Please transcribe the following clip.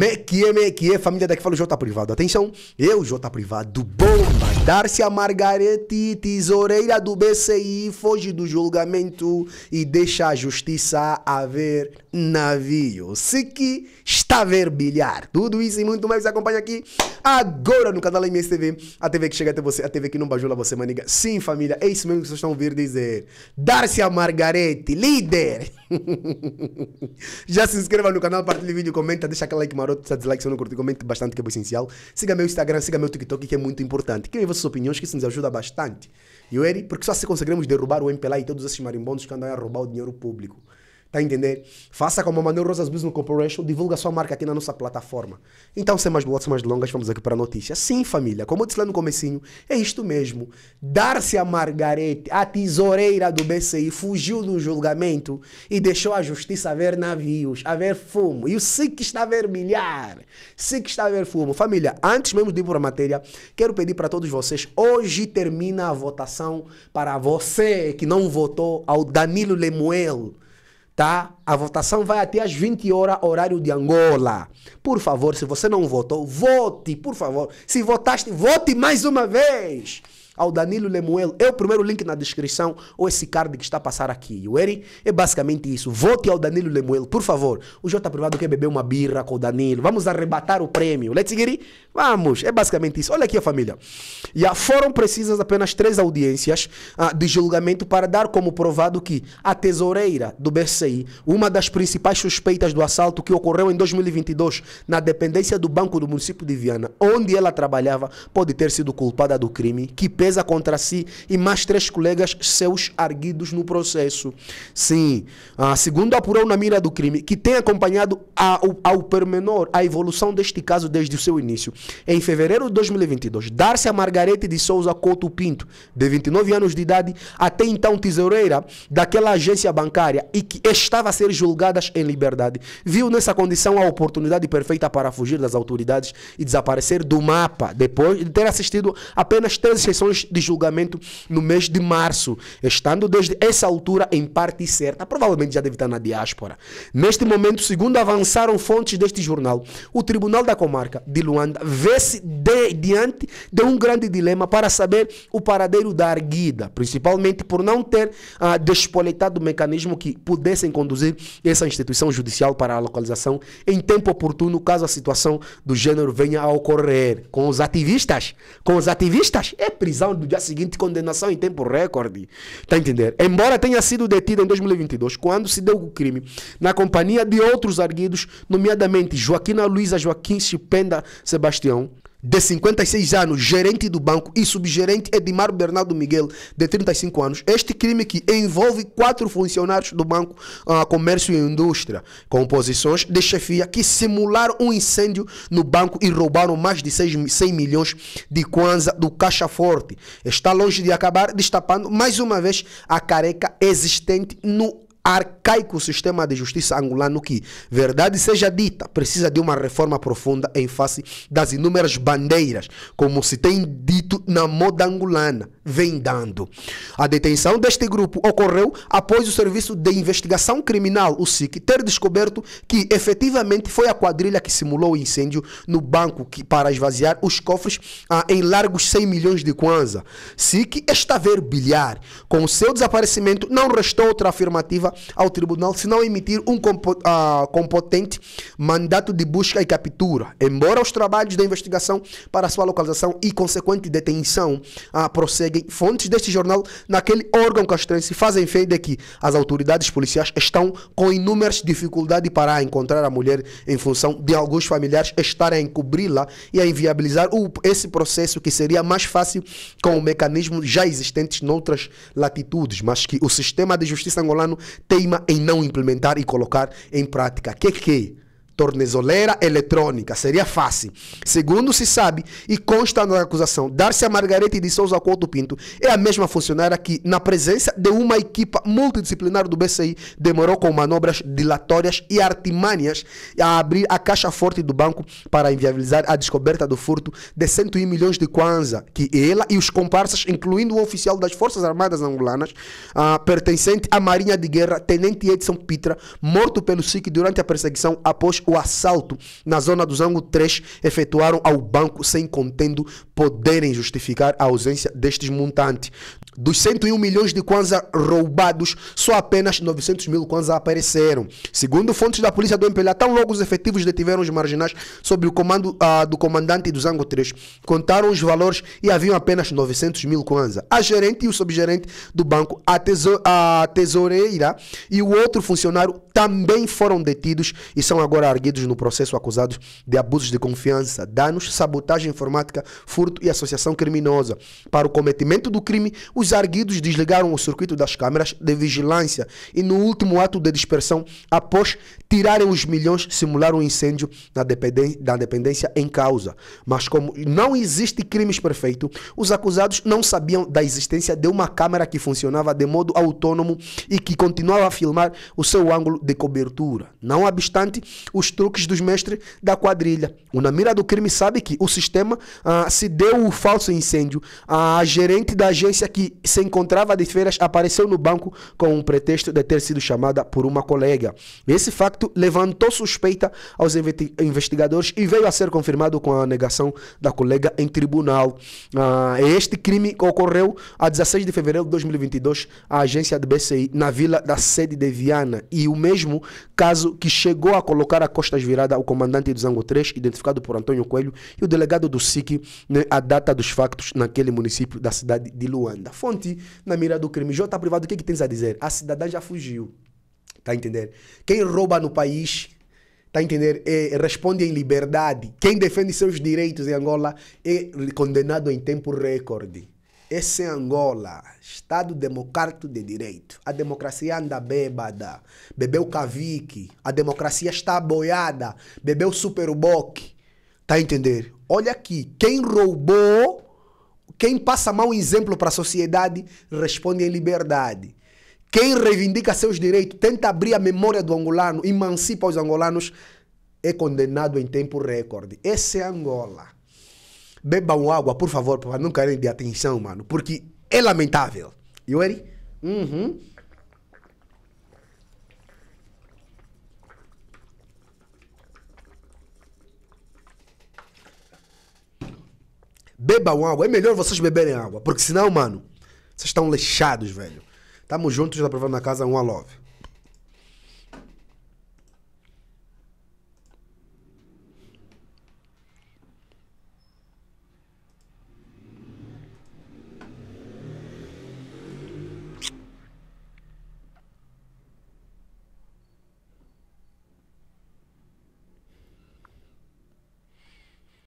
Mequie, é, mequie, é, família daqui fala o J Privado. Atenção, eu, J Privado, bomba. Darcia Margarete, tesoureira do BCI, foge do julgamento e deixa a justiça haver navio. Se que está verbilhar. Tudo isso e muito mais acompanha aqui agora no canal MSTV, a TV que chega até você, a TV que não bajula você, maniga. Sim, família, é isso mesmo que vocês estão ouvir dizer. Darcia Margarete, líder! Já se inscreva no canal, partilhe o vídeo, comenta, deixa aquele like maroto, deixa dislike se não curtir, comente bastante que é essencial. Siga meu Instagram, siga meu TikTok que é muito importante. ver suas opiniões que isso nos ajuda bastante. E o Eri, porque só se conseguiremos derrubar o MPLA e todos esses marimbondos que andam a roubar o dinheiro público. Tá a entender? Faça como a Manuel Rosas Business Corporation, divulga sua marca aqui na nossa plataforma. Então, sem mais boatos, mais longas, vamos aqui para a notícia. Sim, família, como eu disse lá no comecinho, é isto mesmo. Darcia Margarete, a tesoureira do BCI, fugiu do julgamento e deixou a justiça ver navios, a ver fumo. E o SIC está a ver milhar, SIC está a ver fumo. Família, antes mesmo de ir para a matéria, quero pedir para todos vocês, hoje termina a votação para você que não votou ao Danilo Lemuel tá? A votação vai até às 20 horas, horário de Angola. Por favor, se você não votou, vote, por favor. Se votaste, vote mais uma vez ao Danilo Lemuel. É o primeiro link na descrição ou esse card que está a passar aqui. O Eri é basicamente isso. Vote ao Danilo Lemuel, por favor. O J Privado quer beber uma birra com o Danilo. Vamos arrebatar o prêmio. Let's get it? Vamos. É basicamente isso. Olha aqui a família. Já foram precisas apenas três audiências ah, de julgamento para dar como provado que a tesoureira do BCI, uma das principais suspeitas do assalto que ocorreu em 2022 na dependência do Banco do Município de Viana, onde ela trabalhava, pode ter sido culpada do crime que pesa contra si e mais três colegas seus arguidos no processo. Sim, ah, segundo apurou na mira do crime, que tem acompanhado ao, ao pormenor a evolução deste caso desde o seu início. Em fevereiro de 2022, Darcia Margarete de Souza Couto Pinto, de 29 anos de idade, até então tesoureira daquela agência bancária e que estava a ser julgada em liberdade, viu nessa condição a oportunidade perfeita para fugir das autoridades e desaparecer do mapa, depois de ter assistido apenas três sessões de julgamento no mês de março, estando desde essa altura em parte certa, provavelmente já deve estar na diáspora. Neste momento, segundo avançaram fontes deste jornal, o Tribunal da Comarca de Luanda vê-se diante de um grande dilema para saber o paradeiro da arguida, principalmente por não ter ah, despoletado o mecanismo que pudessem conduzir essa instituição judicial para a localização em tempo oportuno, caso a situação do gênero venha a ocorrer. Com os ativistas, com os ativistas, é prisão prisão do dia seguinte, condenação em tempo recorde. Está a entender? Embora tenha sido detida em 2022, quando se deu o crime, na companhia de outros arguidos, nomeadamente Joaquina Luiza, Joaquim Chipenda Sebastião, de 56 anos, gerente do banco e subgerente Edmar Bernardo Miguel, de 35 anos. Este crime que envolve quatro funcionários do Banco uh, Comércio e Indústria, com posições de chefia que simularam um incêndio no banco e roubaram mais de 6, 100 milhões de kwanza do Caixa Forte. Está longe de acabar destapando mais uma vez a careca existente no arcaico sistema de justiça angolano que, verdade seja dita, precisa de uma reforma profunda em face das inúmeras bandeiras, como se tem dito na moda angolana vem dando. A detenção deste grupo ocorreu após o Serviço de Investigação Criminal, o SIC, ter descoberto que efetivamente foi a quadrilha que simulou o incêndio no banco que, para esvaziar os cofres ah, em largos 100 milhões de kwanza. SIC está bilhar. Com o seu desaparecimento, não restou outra afirmativa ao tribunal senão emitir um compo ah, competente mandato de busca e captura, embora os trabalhos de investigação para sua localização e consequente detenção ah, prosseguem fontes deste jornal naquele órgão castrense fazem fé de que as autoridades policiais estão com inúmeras dificuldades para encontrar a mulher em função de alguns familiares estarem a encobri-la e a inviabilizar o, esse processo que seria mais fácil com o mecanismo já existente noutras latitudes, mas que o sistema de justiça angolano teima em não implementar e colocar em prática. Que que tornezoleira eletrônica. Seria fácil. Segundo se sabe e consta na acusação, Darcia Margarete de Souza Couto Pinto é a mesma funcionária que, na presença de uma equipa multidisciplinar do BCI, demorou com manobras dilatórias e artimanhas a abrir a caixa forte do banco para inviabilizar a descoberta do furto de 101 milhões de kwanza, que ela e os comparsas, incluindo o oficial das Forças Armadas Angolanas, uh, pertencente à Marinha de Guerra, Tenente Edson Pitra, morto pelo SIC durante a perseguição após o assalto na zona do Zango 3 efetuaram ao banco sem contendo poderem justificar a ausência destes montantes. Dos 101 milhões de kwanza roubados, só apenas 900 mil kwanza apareceram. Segundo fontes da polícia do MPLA, tão logo os efetivos detiveram os marginais sob o comando uh, do comandante do Zango 3. Contaram os valores e haviam apenas 900 mil kwanza. A gerente e o subgerente do banco, a, teso a tesoureira e o outro funcionário também foram detidos e são agora arguidos no processo acusados de abusos de confiança, danos, sabotagem informática, furto e associação criminosa. Para o cometimento do crime, os arguidos desligaram o circuito das câmeras de vigilância e, no último ato de dispersão, após tirarem os milhões, simularam um incêndio na, na dependência em causa. Mas, como não existe crimes perfeitos, os acusados não sabiam da existência de uma câmera que funcionava de modo autônomo e que continuava a filmar o seu ângulo de cobertura, não obstante os truques dos mestres da quadrilha. O Na Mira do Crime sabe que o sistema ah, se deu o falso incêndio. A gerente da agência que se encontrava de férias apareceu no banco com um pretexto de ter sido chamada por uma colega. Esse facto levantou suspeita aos investigadores e veio a ser confirmado com a negação da colega em tribunal. Ah, este crime ocorreu a 16 de fevereiro de 2022 à agência do BCI, na vila da sede de Viana. E o mesmo mesmo caso que chegou a colocar a costas virada o comandante do Zango 3, identificado por Antônio Coelho, e o delegado do SIC, né, a data dos factos naquele município da cidade de Luanda. Fonte na mira do crime. J. Privado, o que, que tens a dizer? A cidadã já fugiu. Tá entendendo? Quem rouba no país tá entender? É, responde em liberdade. Quem defende seus direitos em Angola é condenado em tempo recorde. Esse é Angola, Estado Democrático de Direito. A democracia anda bêbada, bebeu cavique, a democracia está boiada, bebeu superboc. Tá a entender? Olha aqui, quem roubou, quem passa mau exemplo para a sociedade, responde em liberdade. Quem reivindica seus direitos, tenta abrir a memória do angolano, emancipa os angolanos, é condenado em tempo recorde. Esse é Angola bebam água, por favor, para não caírem de atenção, mano, porque é lamentável. Eu era? Uhum. Bebam água. É melhor vocês beberem água. Porque senão, mano, vocês estão lixados, velho. Tamo juntos, provando na casa, um a love.